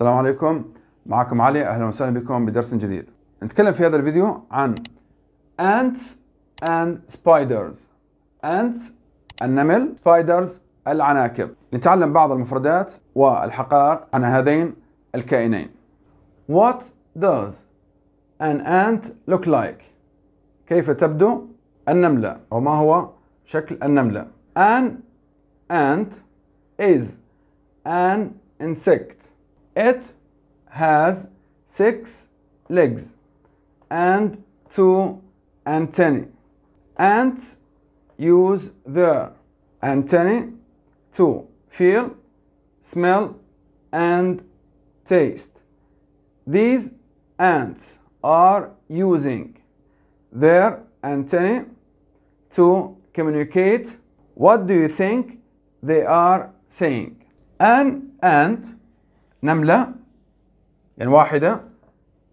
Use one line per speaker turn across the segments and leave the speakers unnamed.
السلام عليكم معكم علي اهلا وسهلا بكم بدرس جديد نتكلم في هذا الفيديو عن ants and spiders ants النمل spiders العناكب نتعلم بعض المفردات والحقائق عن هذين الكائنين what does an ant look like كيف تبدو النملة أو ما هو شكل النملة an ant is an insect It has six legs and two antennae. Ants use their antennae to feel, smell, and taste. These ants are using their antennae to communicate what do you think they are saying. An ant نملة يعني واحدة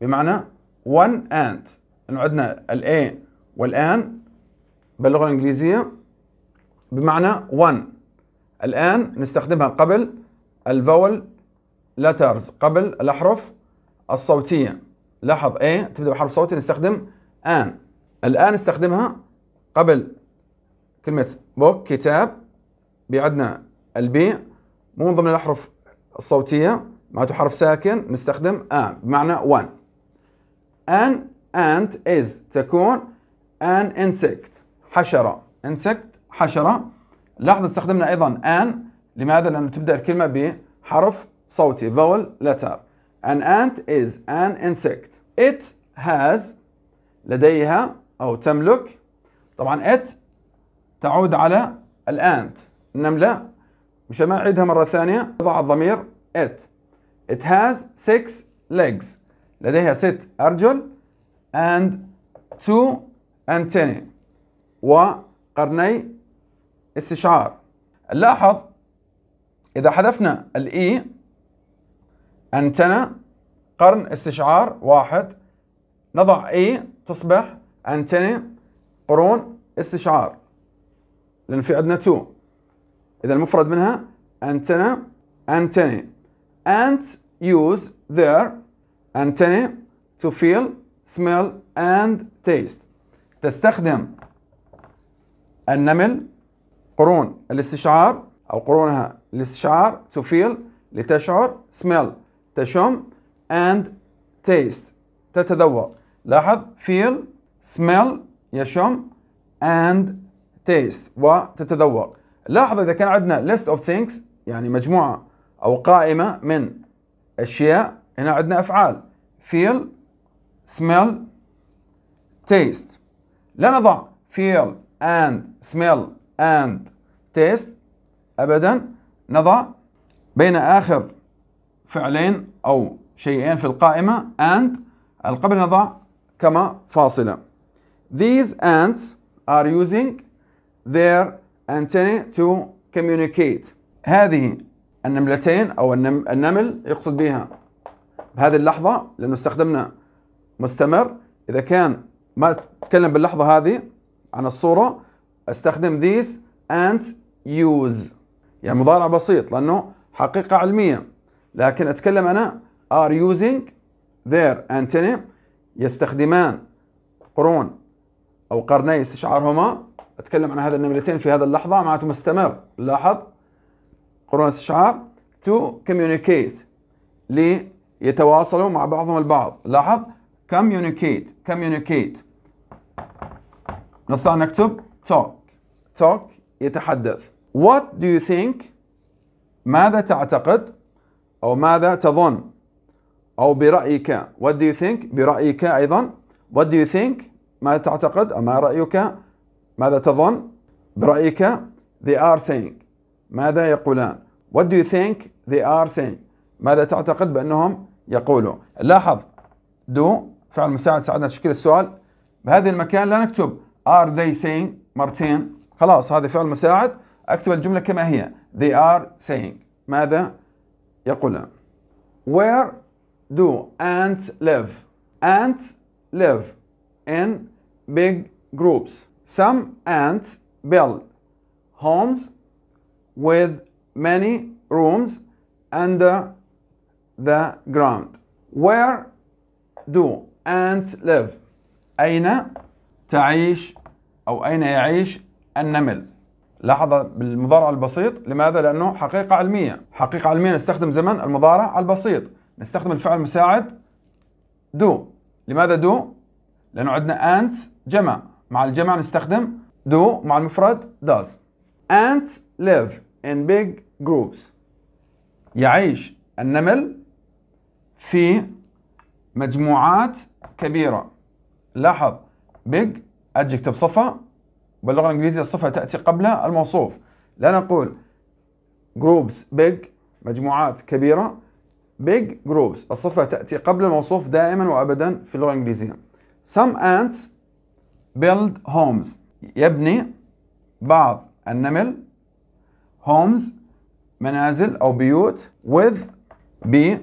بمعنى one and لأنه عندنا والـ والان باللغة الانجليزية بمعنى one الان نستخدمها قبل الفول letters قبل الاحرف الصوتية لاحظ A تبدأ بحرف صوتي نستخدم an الان نستخدمها قبل كلمة book كتاب بعدنا البي مو من ضمن الأحرف الصوتية معناته حرف ساكن نستخدم ان بمعنى وان an ant is تكون an insect حشرة insect حشرة لاحظ استخدمنا أيضا an لماذا؟ لأنه تبدأ الكلمة بحرف صوتي vowel letter an ant is an insect it has لديها أو تملك طبعا it تعود على الانت النملة مشان ما أعيدها مرة ثانية أضع الضمير it It has six legs. لديها ست أرجل and two antennae وقرني استشعار. نلاحظ إذا حذفنا الإي أنتنا e، قرن استشعار واحد نضع إي e، تصبح أنتنا قرون استشعار لأن في عندنا تو إذا المفرد منها أنتنا antennae. and use their antennae to feel, smell and taste تستخدم النمل قرون الاستشعار أو قرونها الاستشعار to feel لتشعر smell تشم and taste تتذوق لاحظ feel smell يشم and taste وتتذوق لاحظ إذا كان عندنا list of things يعني مجموعة او قائمه من اشياء هنا عندنا افعال feel smell taste لا نضع feel and smell and taste ابدا نضع بين اخر فعلين او شيئين في القائمه and القبل نضع كما فاصله These ants are using their antennae to communicate هذه النملتين او النم النمل يقصد بها بهذه اللحظه لانه استخدمنا مستمر اذا كان ما تكلم باللحظه هذه عن الصوره استخدم these انت use يعني مضارع بسيط لانه حقيقه علميه لكن اتكلم انا are using their انتني يستخدمان قرون او قرني استشعارهما اتكلم عن هذا النملتين في هذه اللحظه معناته مستمر لاحظ قرون استشعار تو communicate ليتواصلوا مع بعضهم البعض لاحظ communicate communicate نستطيع نكتب talk talk يتحدث what do you think ماذا تعتقد أو ماذا تظن أو برأيك what do you think برأيك أيضا what do you think ماذا تعتقد أو ما رأيك ماذا تظن برأيك they are saying ماذا يقولان What do you think they are saying ماذا تعتقد بأنهم يقولوا لاحظ do فعل مساعد ساعدنا تشكيل السؤال بهذه المكان لا نكتب are they saying مرتين خلاص هذا فعل مساعد اكتب الجملة كما هي they are saying ماذا يقولان where do ants live ants live in big groups some ants build homes with many rooms under the ground where do ants live أين تعيش أو أين يعيش النمل لاحظ بالمضارع البسيط لماذا؟ لأنه حقيقة علمية حقيقة علمية نستخدم زمن المضارع البسيط نستخدم الفعل المساعد do لماذا do؟ لأنه عندنا ants جمع مع الجمع نستخدم do مع المفرد does ants live in big groups يعيش النمل في مجموعات كبيرة لاحظ big adjective صفة باللغة الإنجليزية الصفة تأتي قبل الموصوف لا نقول groups big مجموعات كبيرة big groups الصفة تأتي قبل الموصوف دائما وأبدا في اللغة الإنجليزية some ants build homes يبني بعض النمل homes منازل أو بيوت with ب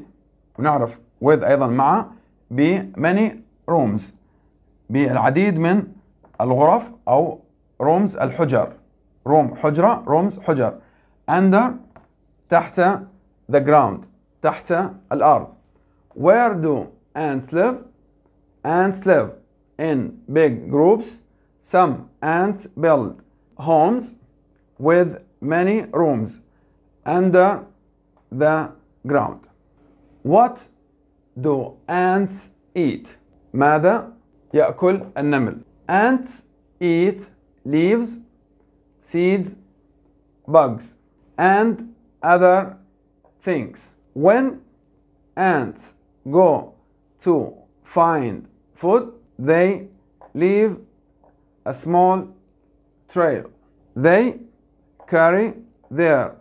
ونعرف with أيضا مع ب many rooms بالعديد من الغرف أو rooms الحجر room حجرة rooms حجر under تحت the ground تحت الأرض where do ants live ants live in big groups some ants build homes with many rooms under the ground What do ants eat? ماذا يأكل النمل؟ Ants eat leaves, seeds, bugs and other things. When ants go to find food, they leave a small trail. They carry their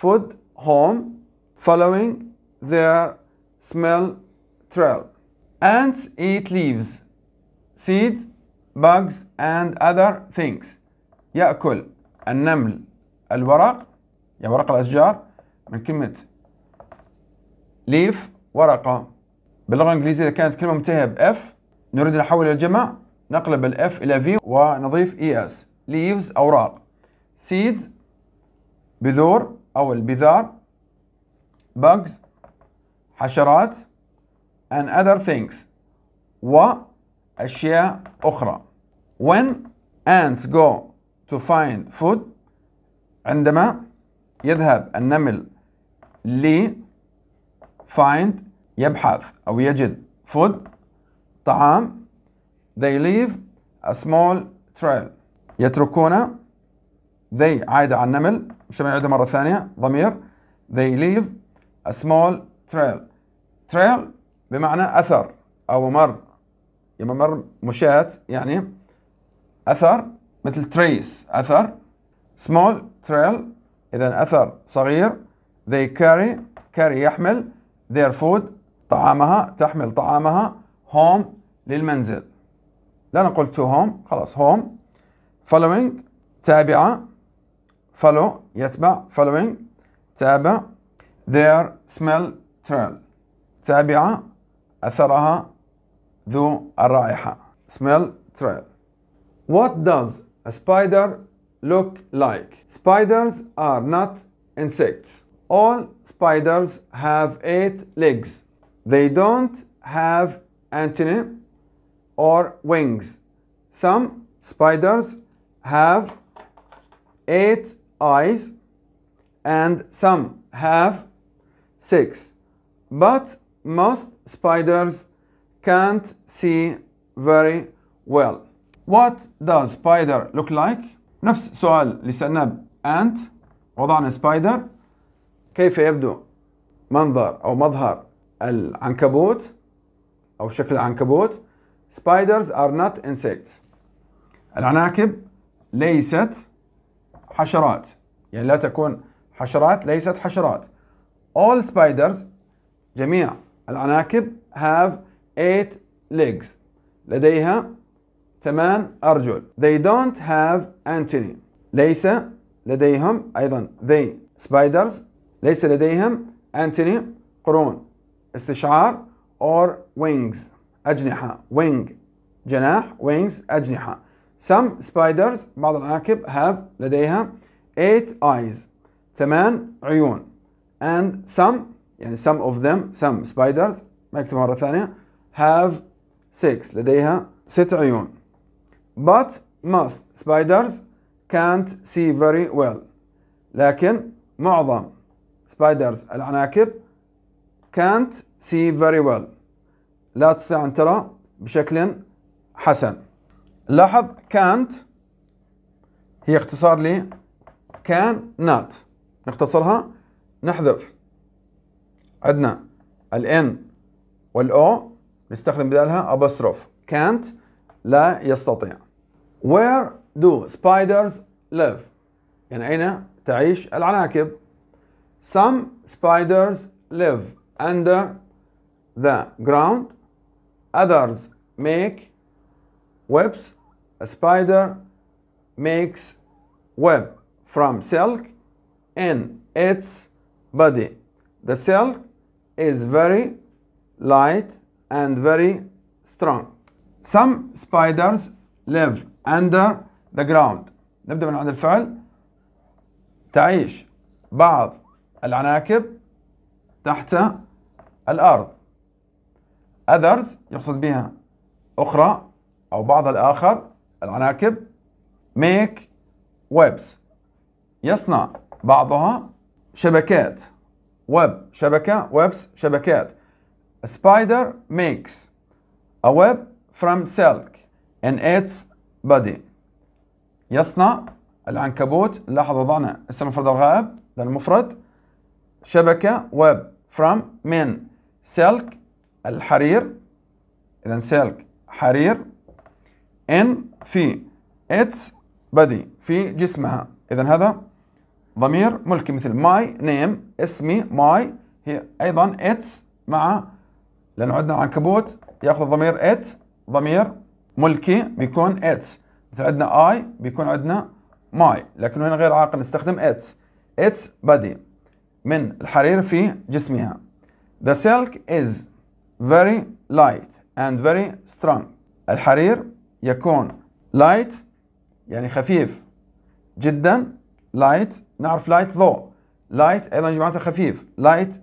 food home following their smell trail. Ants eat leaves, seeds, bugs and other things. يأكل النمل الورق يا ورق الأشجار من كلمة leaf ورقة باللغة الإنجليزية إذا كانت كلمة منتهية ب F نريد نحول الجمع نقلب ال F إلى V ونضيف ES leaves أوراق seeds بذور أو البذار bugs حشرات and other things وأشياء أخرى when ants go to find food عندما يذهب النمل ل find يبحث أو يجد food طعام they leave a small trail يتركون they عايدة على النمل مش يعيدها مرة ثانية ضمير they leave a small trail trail بمعنى أثر أو ممر ممر مشاة يعني أثر مثل trace أثر small trail إذا أثر صغير they carry carry يحمل their food طعامها تحمل طعامها home للمنزل لا نقول to home خلاص home following تابعة follow, يتبع, following, تابع, their, smell, trail, تابعة, أثرها, ذو الرائحة, smell, trail. What does a spider look like? Spiders are not insects. All spiders have eight legs. They don't have antennae or wings. Some spiders have eight eyes and some have six. But most spiders can't see very well. What does spider look like? نفس سؤال اللي and ant وضعنا spider كيف يبدو منظر أو مظهر العنكبوت أو شكل العنكبوت spiders are not insects العناكب ليست حشرات يعني لا تكون حشرات ليست حشرات all spiders جميع العناكب have eight legs لديها ثمان أرجل they don't have antennae ليس لديهم أيضا they spiders ليس لديهم antennae قرون استشعار or wings أجنحة wing جناح wings أجنحة Some spiders بعض العناكب have لديها eight eyes ثمان عيون and some يعني some of them some spiders ما يكتب مرة ثانية have six لديها ست عيون but most spiders can't see very well لكن معظم spiders العناكب can't see very well لا تستطيع أن ترى بشكل حسن لاحظ كانت هي اختصار لي كان نات نختصرها نحذف عندنا الان والاو نستخدم بدالها ابوستروف كانت لا يستطيع where do spiders live يعني أين تعيش العناكب some spiders live under the ground others make ويبس A spider makes web from silk in its body. The silk is very light and very strong. Some spiders live under the ground. نبدأ من عند الفعل تعيش بعض العناكب تحت الأرض others يقصد بها أخرى أو بعض الآخر العناكب ميك ويبس يصنع بعضها شبكات ويب شبكة ويبس شبكات spider makes a web from silk in its body يصنع العنكبوت لاحظ وضعنا اسم مفرد الغائب للمفرد شبكة web from من silk الحرير إذا silk حرير in في its body في جسمها إذا هذا ضمير ملكي مثل my name اسمي my هي أيضا its مع لأنه عندنا عنكبوت يأخذ ضمير it ضمير ملكي بيكون its مثل عندنا I بيكون عندنا my لكن هنا غير عاقل نستخدم its its body من الحرير في جسمها The silk is very light and very strong الحرير يكون لايت يعني خفيف جدا لايت نعرف لايت ضوء لايت ايضا جماعته خفيف لايت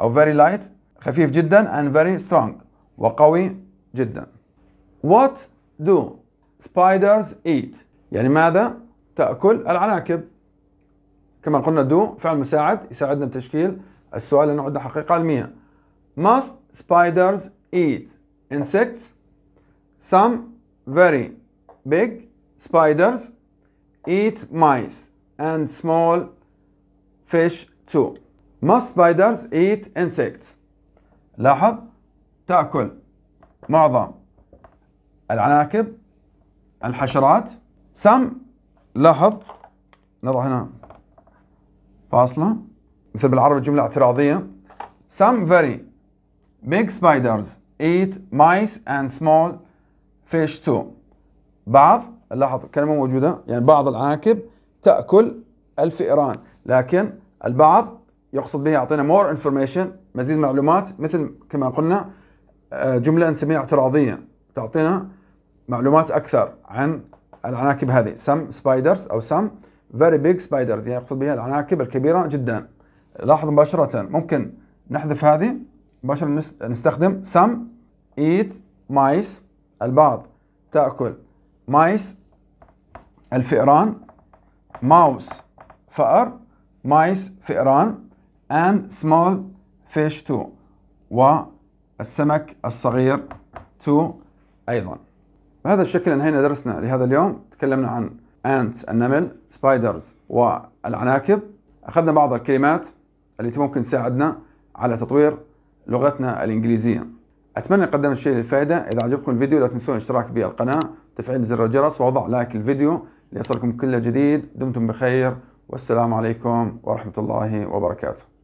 او very light خفيف جدا and very strong وقوي جدا what do spiders eat يعني ماذا تأكل العناكب كما قلنا دو فعل مساعد يساعدنا بتشكيل السؤال لأنه عندنا حقيقة علمية must spiders eat insects some very big spiders eat mice and small fish too. Most spiders eat insects. لاحظ تأكل معظم العناكب الحشرات some لاحظ نضع هنا فاصلة مثل بالعربي جملة اعتراضية some very big spiders eat mice and small فيش تو بعض لاحظ كلمة موجودة يعني بعض العناكب تأكل الفئران لكن البعض يقصد به يعطينا مور انفورميشن مزيد معلومات مثل كما قلنا آه، جملة نسميها اعتراضية تعطينا معلومات أكثر عن العناكب هذه some spiders أو some very big spiders يعني يقصد بها العناكب الكبيرة جدا لاحظ مباشرة ممكن نحذف هذه مباشرة نستخدم some eat مايس البعض تأكل مايس الفئران ماوس فأر مايس فئران and small fish too والسمك الصغير too أيضا بهذا الشكل انهينا درسنا لهذا اليوم تكلمنا عن ants النمل سبايدرز والعناكب أخذنا بعض الكلمات التي ممكن تساعدنا على تطوير لغتنا الإنجليزية اتمنى يقدم الشيء للفائده اذا عجبكم الفيديو لا تنسون الاشتراك بالقناه تفعيل زر الجرس ووضع لايك للفيديو ليصلكم كل جديد دمتم بخير والسلام عليكم ورحمه الله وبركاته